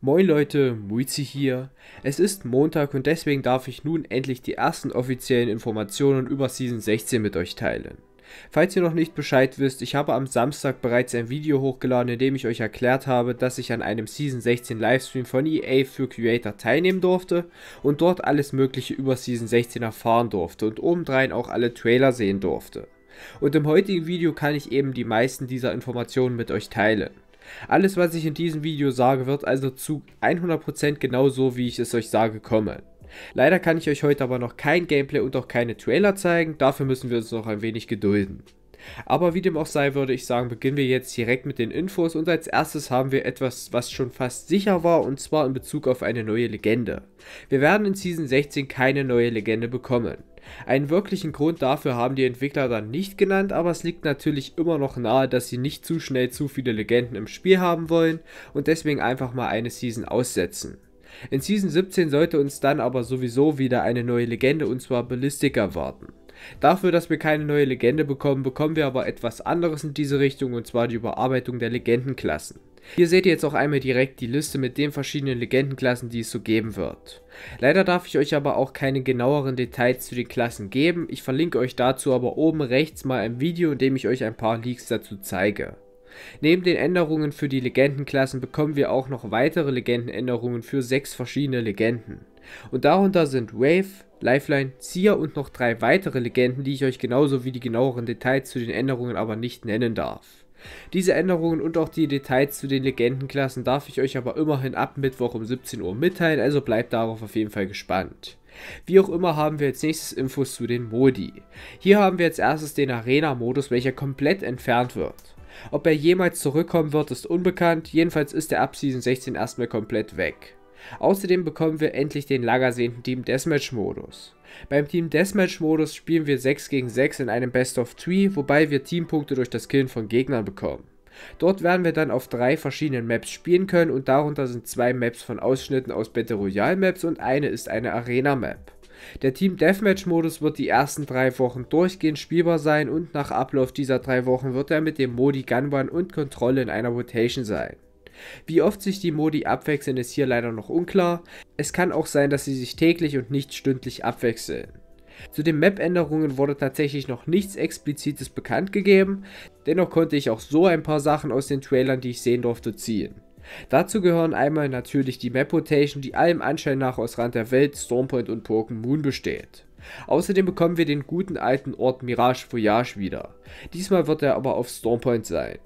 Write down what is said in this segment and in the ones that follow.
Moin Leute, Muizi hier. Es ist Montag und deswegen darf ich nun endlich die ersten offiziellen Informationen über Season 16 mit euch teilen. Falls ihr noch nicht Bescheid wisst, ich habe am Samstag bereits ein Video hochgeladen, in dem ich euch erklärt habe, dass ich an einem Season 16 Livestream von EA für Creator teilnehmen durfte und dort alles mögliche über Season 16 erfahren durfte und obendrein auch alle Trailer sehen durfte. Und im heutigen Video kann ich eben die meisten dieser Informationen mit euch teilen. Alles, was ich in diesem Video sage, wird also zu 100% genau so, wie ich es euch sage, kommen. Leider kann ich euch heute aber noch kein Gameplay und auch keine Trailer zeigen, dafür müssen wir uns noch ein wenig gedulden. Aber wie dem auch sei, würde ich sagen, beginnen wir jetzt direkt mit den Infos und als erstes haben wir etwas, was schon fast sicher war und zwar in Bezug auf eine neue Legende. Wir werden in Season 16 keine neue Legende bekommen. Einen wirklichen Grund dafür haben die Entwickler dann nicht genannt, aber es liegt natürlich immer noch nahe, dass sie nicht zu schnell zu viele Legenden im Spiel haben wollen und deswegen einfach mal eine Season aussetzen. In Season 17 sollte uns dann aber sowieso wieder eine neue Legende und zwar Ballistic erwarten. Dafür, dass wir keine neue Legende bekommen, bekommen wir aber etwas anderes in diese Richtung und zwar die Überarbeitung der Legendenklassen. Hier seht ihr jetzt auch einmal direkt die Liste mit den verschiedenen Legendenklassen, die es so geben wird. Leider darf ich euch aber auch keine genaueren Details zu den Klassen geben, ich verlinke euch dazu aber oben rechts mal ein Video, in dem ich euch ein paar Leaks dazu zeige. Neben den Änderungen für die Legendenklassen bekommen wir auch noch weitere Legendenänderungen für sechs verschiedene Legenden. Und darunter sind Wave, Lifeline, Zier und noch drei weitere Legenden, die ich euch genauso wie die genaueren Details zu den Änderungen aber nicht nennen darf. Diese Änderungen und auch die Details zu den Legendenklassen darf ich euch aber immerhin ab Mittwoch um 17 Uhr mitteilen, also bleibt darauf auf jeden Fall gespannt. Wie auch immer haben wir jetzt nächstes Infos zu den Modi. Hier haben wir als erstes den Arena-Modus, welcher komplett entfernt wird. Ob er jemals zurückkommen wird, ist unbekannt, jedenfalls ist der Season 16 erstmal komplett weg. Außerdem bekommen wir endlich den langersehnten Team Deathmatch Modus. Beim Team Deathmatch Modus spielen wir 6 gegen 6 in einem Best of 3, wobei wir Teampunkte durch das Killen von Gegnern bekommen. Dort werden wir dann auf drei verschiedenen Maps spielen können und darunter sind zwei Maps von Ausschnitten aus Battle Royale Maps und eine ist eine Arena Map. Der Team Deathmatch Modus wird die ersten drei Wochen durchgehend spielbar sein und nach Ablauf dieser drei Wochen wird er mit dem Modi Gun One und Kontrolle in einer Rotation sein. Wie oft sich die Modi abwechseln, ist hier leider noch unklar. Es kann auch sein, dass sie sich täglich und nicht stündlich abwechseln. Zu den Map-Änderungen wurde tatsächlich noch nichts Explizites bekannt gegeben, dennoch konnte ich auch so ein paar Sachen aus den Trailern, die ich sehen durfte, ziehen. Dazu gehören einmal natürlich die Map-Rotation, die allem Anschein nach aus Rand der Welt, Stormpoint und Broken Moon besteht. Außerdem bekommen wir den guten alten Ort Mirage Voyage wieder. Diesmal wird er aber auf Stormpoint sein.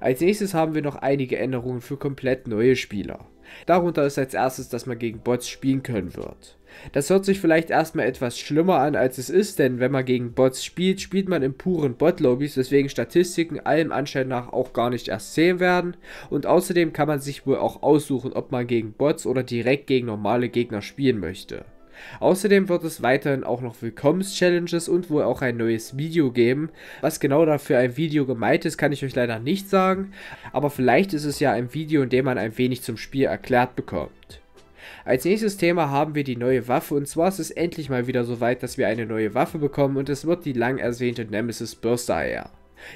Als nächstes haben wir noch einige Änderungen für komplett neue Spieler. Darunter ist als erstes, dass man gegen Bots spielen können wird. Das hört sich vielleicht erstmal etwas schlimmer an, als es ist, denn wenn man gegen Bots spielt, spielt man in puren Bot-Lobbys, weswegen Statistiken allem Anschein nach auch gar nicht erst sehen werden. Und außerdem kann man sich wohl auch aussuchen, ob man gegen Bots oder direkt gegen normale Gegner spielen möchte. Außerdem wird es weiterhin auch noch Willkommens-Challenges und wohl auch ein neues Video geben. Was genau dafür ein Video gemeint ist, kann ich euch leider nicht sagen, aber vielleicht ist es ja ein Video, in dem man ein wenig zum Spiel erklärt bekommt. Als nächstes Thema haben wir die neue Waffe und zwar ist es endlich mal wieder soweit, dass wir eine neue Waffe bekommen und es wird die lang ersehnte Nemesis Burst-AR.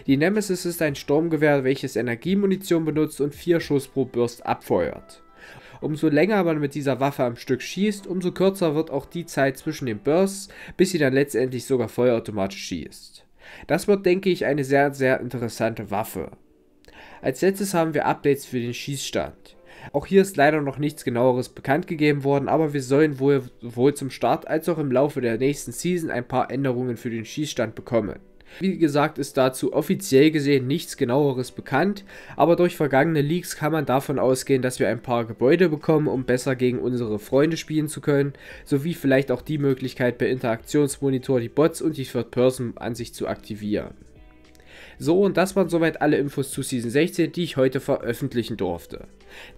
Die Nemesis ist ein Sturmgewehr, welches Energiemunition benutzt und 4 Schuss pro Burst abfeuert. Umso länger man mit dieser Waffe am Stück schießt, umso kürzer wird auch die Zeit zwischen den Bursts, bis sie dann letztendlich sogar vollautomatisch schießt. Das wird, denke ich, eine sehr, sehr interessante Waffe. Als letztes haben wir Updates für den Schießstand. Auch hier ist leider noch nichts genaueres bekannt gegeben worden, aber wir sollen wohl, sowohl zum Start als auch im Laufe der nächsten Season ein paar Änderungen für den Schießstand bekommen. Wie gesagt ist dazu offiziell gesehen nichts genaueres bekannt, aber durch vergangene Leaks kann man davon ausgehen, dass wir ein paar Gebäude bekommen, um besser gegen unsere Freunde spielen zu können, sowie vielleicht auch die Möglichkeit per Interaktionsmonitor die Bots und die Third Person an sich zu aktivieren. So, und das waren soweit alle Infos zu Season 16, die ich heute veröffentlichen durfte.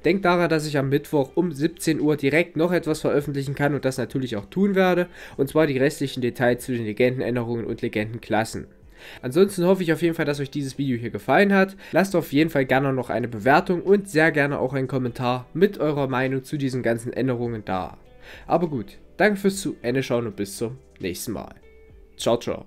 Denkt daran, dass ich am Mittwoch um 17 Uhr direkt noch etwas veröffentlichen kann und das natürlich auch tun werde, und zwar die restlichen Details zu den Legendenänderungen und Legendenklassen. Ansonsten hoffe ich auf jeden Fall, dass euch dieses Video hier gefallen hat. Lasst auf jeden Fall gerne noch eine Bewertung und sehr gerne auch einen Kommentar mit eurer Meinung zu diesen ganzen Änderungen da. Aber gut, danke fürs zu Ende schauen und bis zum nächsten Mal. Ciao, ciao.